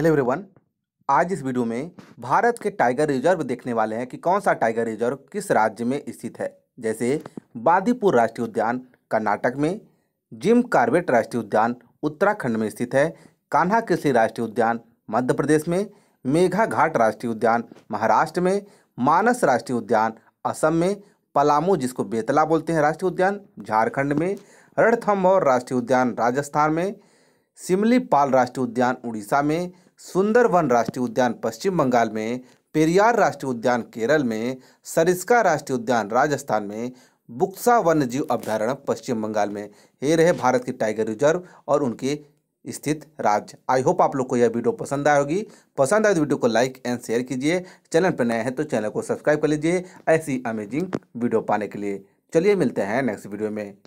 hello everyone आज इस video में भारत के टाइगर रिजर्व देखने वाले हैं कि कौन सा टाइगर रिजर्व किस राज्य में स्थित है जैसे बादीपुर राष्ट्रीय उद्यान कर्नाटक में जिम कार्बेट राष्ट्रीय उद्यान उत्तराखंड में स्थित है कान्हा कृषि राष्ट्रीय उद्यान मध्य प्रदेश में मेघा घाट राष्ट्रीय उद्यान महाराष्ट्र में मानस राष्ट्रीय उद्यान असम में पलामू जिसको बेतला बोलते हैं राष्ट्रीय उद्यान झारखंड में रणथम्भौर राष्ट्रीय उद्यान राजस्थान में सिमली पाल राष्ट्रीय उद्यान उड़ीसा में सुंदरवन राष्ट्रीय उद्यान पश्चिम बंगाल में पेरियार राष्ट्रीय उद्यान केरल में सरिस्का राष्ट्रीय उद्यान राजस्थान में बुक्सा वन्य जीव अभ्यारण्य पश्चिम बंगाल में ये रहे भारत के टाइगर रिजर्व और उनके स्थित राज्य आई होप आप लोग को यह वीडियो पसंद आए होगी पसंद आए तो वीडियो को लाइक एंड शेयर कीजिए चैनल पर नए हैं तो चैनल को सब्सक्राइब कर लीजिए ऐसी अमेजिंग वीडियो पाने के लिए चलिए मिलते हैं नेक्स्ट वीडियो में